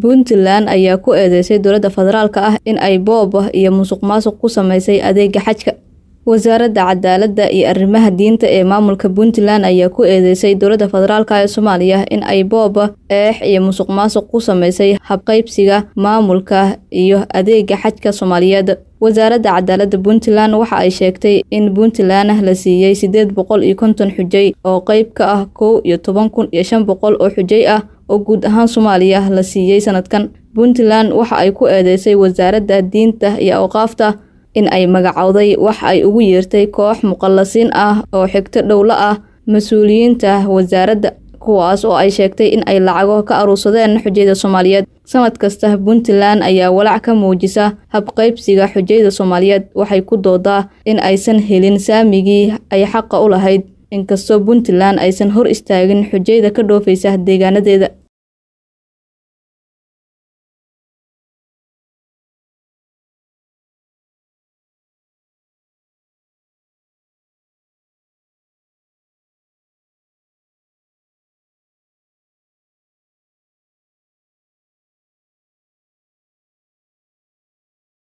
puntland ayaa ku eedeysay dowladda federaalka ah in ay boobah iyo musuq maasuq ku sameysay adeega xajka wasaaradda cadaaladda iyo arrimaha diinta ee maamulka puntland ayaa ku eedeysay dowladda federaalka ee soomaaliya in ay boobah eex iyo musuq maasuq ku samaysay habqaybsiga maamulka iyo adeega xajka soomaaliyeed wasaaradda cadaaladda puntland waxa ay sheegtay in puntland la siiyey siddeed boqol iyo konton xujay oo qeyb ka ah kow iyo toban kun iyo shan boqol oo xujay ah oo guud ahaan soomaaliya la siiyey sanadkan puntland waxa ay ku eedeysay wasaaradda diinta iyo awqaafta in ay magacowday wax ay ugu yeertay koox muqallasiin ah oo xigto dhowlo ah mas-uuliyiinta wasaaradda kuwaas oo ay sheegtay in ay lacago ka aruursadeen xujayda soomaaliyeed sanad kasta puntland ayaa walaac ka muujisa habqaybsiga xujayda soomaaliyeed waxay ku doodaa in aysan helin saamigii ay xaqa u lahayd inkastoo puntland aysan hor istaagin xujayda ka dhoofaysa deegaanadeeda